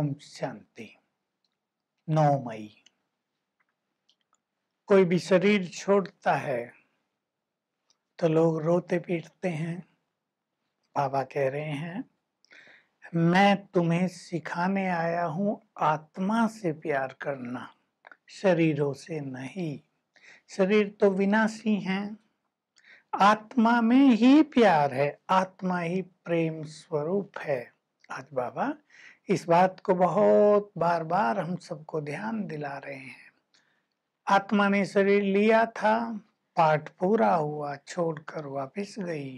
ओम शांति नौ मई कोई भी शरीर छोड़ता है तो लोग रोते पीटते हैं बाबा कह रहे हैं मैं तुम्हें सिखाने आया हूं आत्मा से प्यार करना शरीरों से नहीं शरीर तो विनाशी हैं आत्मा में ही प्यार है आत्मा ही प्रेम स्वरूप है आज बाबा इस बात को बहुत बार बार हम सबको ध्यान दिला रहे हैं आत्मा ने शरीर लिया था पाठ पूरा हुआ छोड़कर वापस गई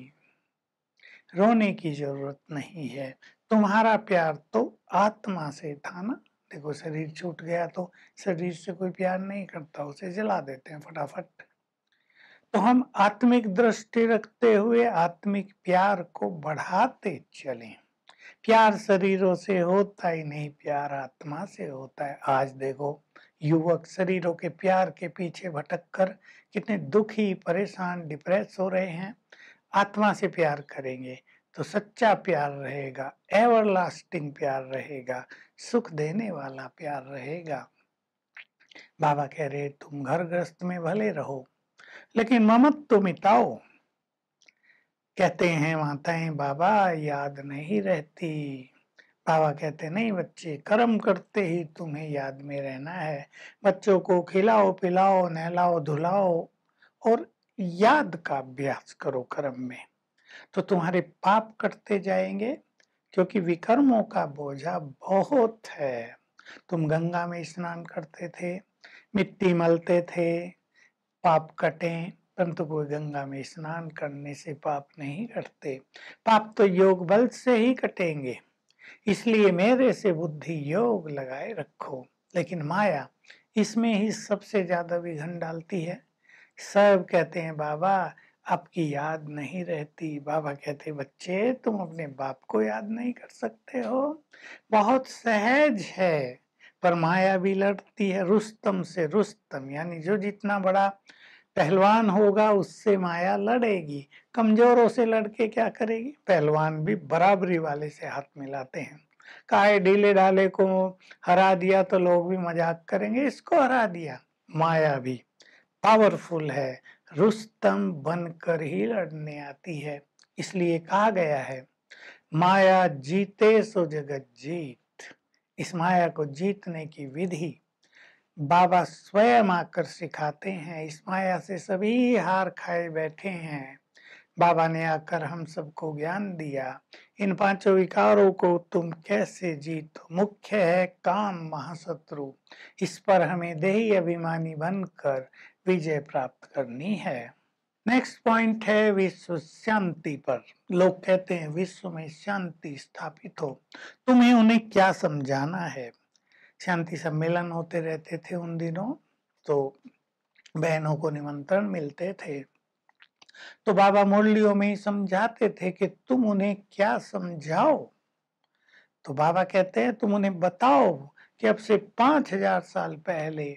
रोने की जरूरत नहीं है तुम्हारा प्यार तो आत्मा से था ना देखो शरीर छूट गया तो शरीर से कोई प्यार नहीं करता उसे जला देते हैं फटाफट तो हम आत्मिक दृष्टि रखते हुए आत्मिक प्यार को बढ़ाते चलें प्यार शरीरों से होता ही नहीं प्यार आत्मा से होता है आज देखो युवक शरीरों के प्यार के पीछे भटक कर कितने दुखी परेशान डिप्रेस हो रहे हैं आत्मा से प्यार करेंगे तो सच्चा प्यार रहेगा एवर लास्टिंग प्यार रहेगा सुख देने वाला प्यार रहेगा बाबा कह रहे तुम घर ग्रस्त में भले रहो लेकिन ममत तो मिटाओ कहते हैं माताएं बाबा याद नहीं रहती बाबा कहते नहीं बच्चे कर्म करते ही तुम्हें याद में रहना है बच्चों को खिलाओ पिलाओ नहलाओ धुलाओ और याद का अभ्यास करो कर्म में तो तुम्हारे पाप कटते जाएंगे क्योंकि विकर्मों का बोझा बहुत है तुम गंगा में स्नान करते थे मिट्टी मलते थे पाप कटें परंतु वो गंगा में स्नान करने से पाप नहीं कटते पाप तो योग बल से ही कटेंगे इसलिए मेरे से बुद्धि योग लगाए रखो लेकिन माया इसमें ही सबसे ज्यादा विघन डालती है सब कहते हैं बाबा आपकी याद नहीं रहती बाबा कहते बच्चे तुम अपने बाप को याद नहीं कर सकते हो बहुत सहज है पर माया भी लड़ती है रुस्तम से रुस्तम यानी जो जितना बड़ा पहलवान होगा उससे माया लड़ेगी कमजोरों से लड़के क्या करेगी पहलवान भी बराबरी वाले से हाथ मिलाते हैं काय ढीले ढाले को हरा दिया तो लोग भी मजाक करेंगे इसको हरा दिया माया भी पावरफुल है रुस्तम बनकर ही लड़ने आती है इसलिए कहा गया है माया जीते सो जगत जीत इस माया को जीतने की विधि बाबा स्वयं आकर सिखाते हैं इस माया से सभी हार खाए बैठे हैं बाबा ने आकर हम सबको ज्ञान दिया इन पांचों विकारों को तुम कैसे जीतो मुख्य है काम महाशत्रु इस पर हमें देही अभिमानी बनकर विजय प्राप्त करनी है नेक्स्ट पॉइंट है विश्व शांति पर लोग कहते हैं विश्व में शांति स्थापित हो तुम्हें उन्हें क्या समझाना है शांति सम्मेलन होते रहते थे उन दिनों तो बहनों को निमंत्रण मिलते थे तो बाबा मुरलियों में ही समझाते थे कि तुम उन्हें क्या समझाओ तो बाबा कहते हैं तुम उन्हें बताओ कि अब से पांच हजार साल पहले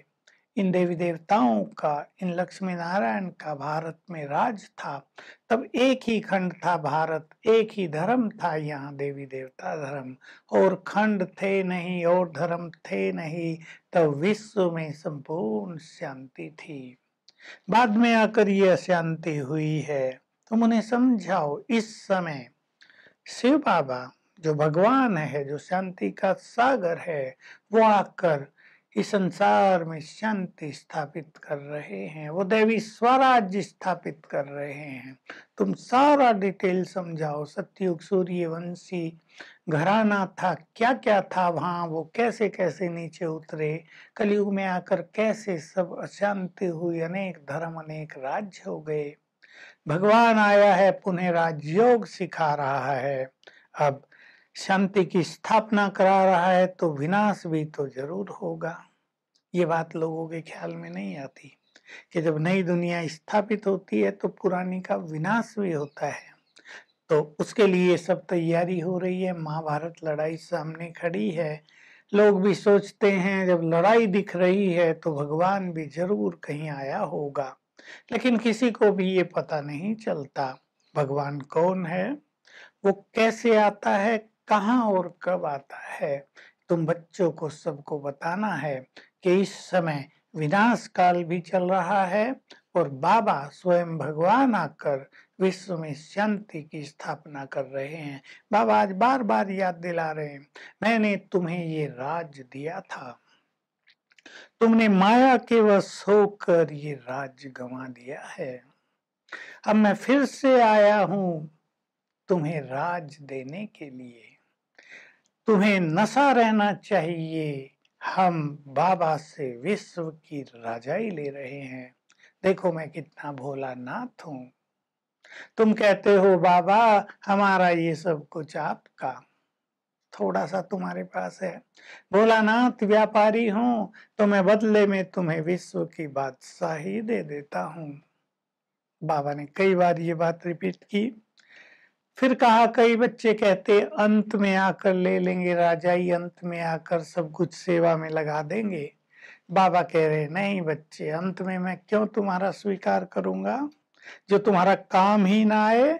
इन देवी देवताओं का इन लक्ष्मी नारायण का भारत में राज था तब एक ही खंड था भारत एक ही धर्म था यहाँ देवी देवता धर्म और खंड थे नहीं और धर्म थे नहीं तब विश्व में संपूर्ण शांति थी बाद में आकर ये अशांति हुई है तुम उन्हें समझाओ इस समय शिव बाबा जो भगवान है जो शांति का सागर है वो आकर इस संसार में शांति स्थापित कर रहे हैं वो देवी स्वराज्य स्थापित कर रहे हैं तुम सारा डिटेल समझाओ सत्युग सूर्यवंशी घराना था क्या क्या था वहाँ वो कैसे कैसे नीचे उतरे कलयुग में आकर कैसे सब अशांति हुई अनेक धर्म अनेक राज्य हो गए भगवान आया है पुनः राजयोग सिखा रहा है अब शांति की स्थापना करा रहा है तो विनाश भी तो जरूर होगा ये बात लोगों के ख्याल में नहीं आती कि जब नई दुनिया स्थापित होती है तो पुरानी का विनाश भी होता है तो उसके लिए सब तैयारी हो रही है महाभारत लड़ाई सामने खड़ी है लोग भी सोचते हैं जब लड़ाई दिख रही है तो भगवान भी जरूर कहीं आया होगा लेकिन किसी को भी ये पता नहीं चलता भगवान कौन है वो कैसे आता है कहाँ और कब आता है तुम बच्चों को सबको बताना है कि इस समय विनाश काल भी चल रहा है और बाबा स्वयं भगवान आकर विश्व में शांति की स्थापना कर रहे हैं बाबा आज बार बार याद दिला रहे हैं मैंने तुम्हें ये राज दिया था तुमने माया के वश होकर ये राज गंवा दिया है अब मैं फिर से आया हूं तुम्हें राज देने के लिए तुम्हें नशा रहना चाहिए हम बाबा से विश्व की राजाई ले रहे हैं देखो मैं कितना भोला नाथ हूं तुम कहते हो बाबा हमारा ये सब कुछ आपका थोड़ा सा तुम्हारे पास है नाथ व्यापारी हो तो मैं बदले में तुम्हें विश्व की बादशाही दे देता हूं बाबा ने कई बार ये बात रिपीट की फिर कहा कई बच्चे कहते अंत में आकर ले लेंगे राजा ही अंत में आकर सब कुछ सेवा में लगा देंगे बाबा कह रहे नहीं बच्चे अंत में मैं क्यों तुम्हारा स्वीकार करूंगा जो तुम्हारा काम ही ना आए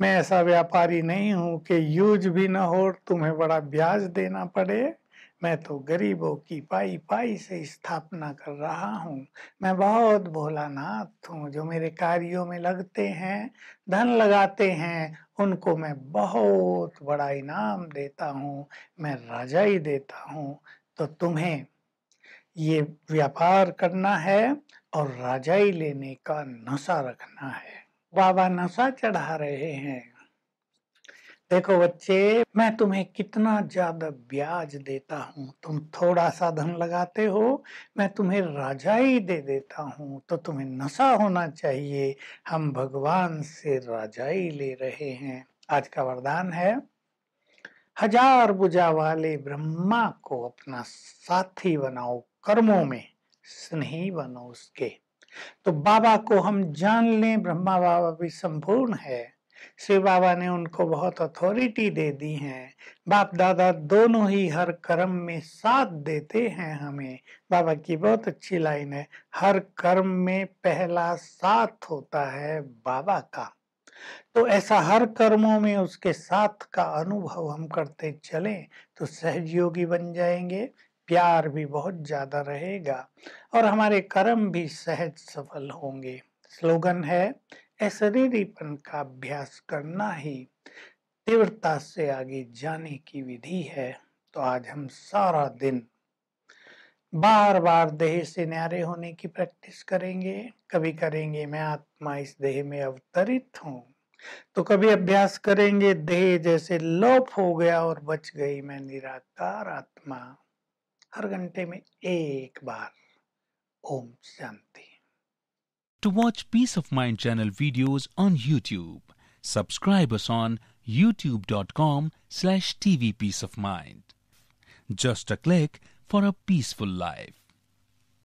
मैं ऐसा व्यापारी नहीं हूं कि यूज भी ना हो तुम्हें बड़ा ब्याज देना पड़े मैं तो गरीबों की पाई पाई से स्थापना कर रहा हूँ मैं बहुत भोलानाथ हूँ जो मेरे कार्यों में लगते हैं धन लगाते हैं उनको मैं बहुत बड़ा इनाम देता हूँ मैं ही देता हूँ तो तुम्हें ये व्यापार करना है और राजाई लेने का नशा रखना है बाबा नशा चढ़ा रहे हैं देखो बच्चे मैं तुम्हें कितना ज्यादा ब्याज देता हूँ तुम थोड़ा सा धन लगाते हो मैं तुम्हें राजाई दे देता हूँ तो तुम्हें नशा होना चाहिए हम भगवान से राजाई ले रहे हैं आज का वरदान है हजार बुझा वाले ब्रह्मा को अपना साथी बनाओ कर्मों में स्नेही बनो उसके तो बाबा को हम जान लें ब्रह्मा बाबा भी संपूर्ण है श्री बाबा ने उनको बहुत अथॉरिटी दे दी है बाप दादा दोनों ही हर कर्म में साथ देते हैं हमें बाबा की बहुत अच्छी लाइन है हर कर्म में पहला साथ होता है बाबा का तो ऐसा हर कर्मों में उसके साथ का अनुभव हम करते चले तो सहजयोगी बन जाएंगे प्यार भी बहुत ज़्यादा रहेगा और हमारे कर्म भी सहज सफल होंगे स्लोगन है शरीरीपन का अभ्यास करना ही तीव्रता से आगे जाने की विधि है तो आज हम सारा दिन बार बार देह से न्यारे होने की प्रैक्टिस करेंगे कभी करेंगे मैं आत्मा इस देह में अवतरित हूँ तो कभी अभ्यास करेंगे देह जैसे लोप हो गया और बच गई मैं निराकार आत्मा हर घंटे में एक बार ओम शांति to watch Peace of Mind channel videos on YouTube. Subscribe us on youtube.com slash Mind. Just a click for a peaceful life.